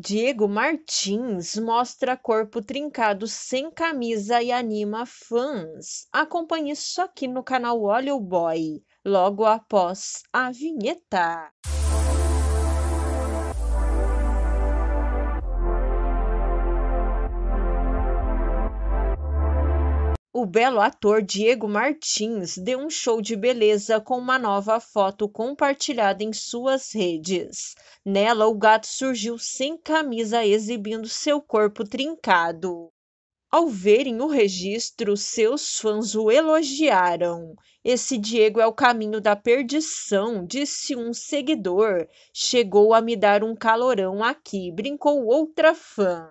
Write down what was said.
Diego Martins mostra corpo trincado sem camisa e anima fãs. Acompanhe isso aqui no canal Olha o Boy, logo após a vinheta. O belo ator Diego Martins deu um show de beleza com uma nova foto compartilhada em suas redes. Nela, o gato surgiu sem camisa, exibindo seu corpo trincado. Ao verem o registro, seus fãs o elogiaram. Esse Diego é o caminho da perdição, disse um seguidor. Chegou a me dar um calorão aqui, brincou outra fã.